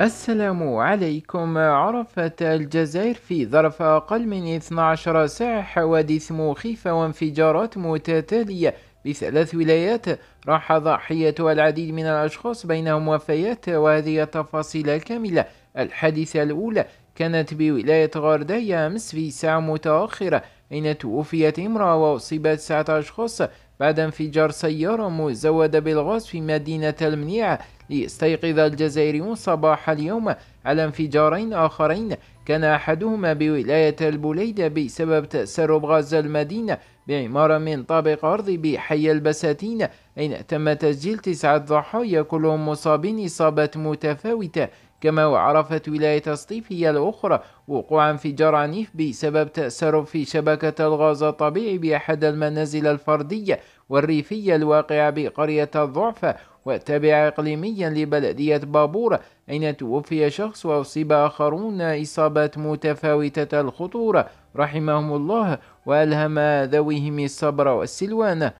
السلام عليكم عرفت الجزائر في ظرف أقل من 12 ساعة حوادث مخيفة وانفجارات متتالية بثلاث ولايات راح ضحية العديد من الأشخاص بينهم وفيات وهذه التفاصيل كاملة الحادثة الأولى كانت بولاية غردية أمس في ساعة متأخرة حين توفيت امرأة وأصيبت سعة أشخاص بعد انفجار سيارة مزودة بالغاز في مدينة المنيعة ليستيقظ الجزائريون صباح اليوم على انفجارين آخرين كان أحدهما بولاية البوليدة بسبب تسرب غاز المدينة بعمارة من طابق أرضي بحي البساتين أين تم تسجيل تسعة ضحايا كلهم مصابين إصابات متفاوتة كما وعرفت ولاية سطيف هي الأخرى وقوع انفجار عنيف بسبب تأثر في شبكة الغاز الطبيعي بأحد المنازل الفردية والريفية الواقعة بقرية الضعفة وتابع إقليميا لبلدية بابورة أين توفي شخص وأصيب آخرون إصابات متفاوتة الخطورة رحمهم الله وألهم ذويهم الصبر والسلوان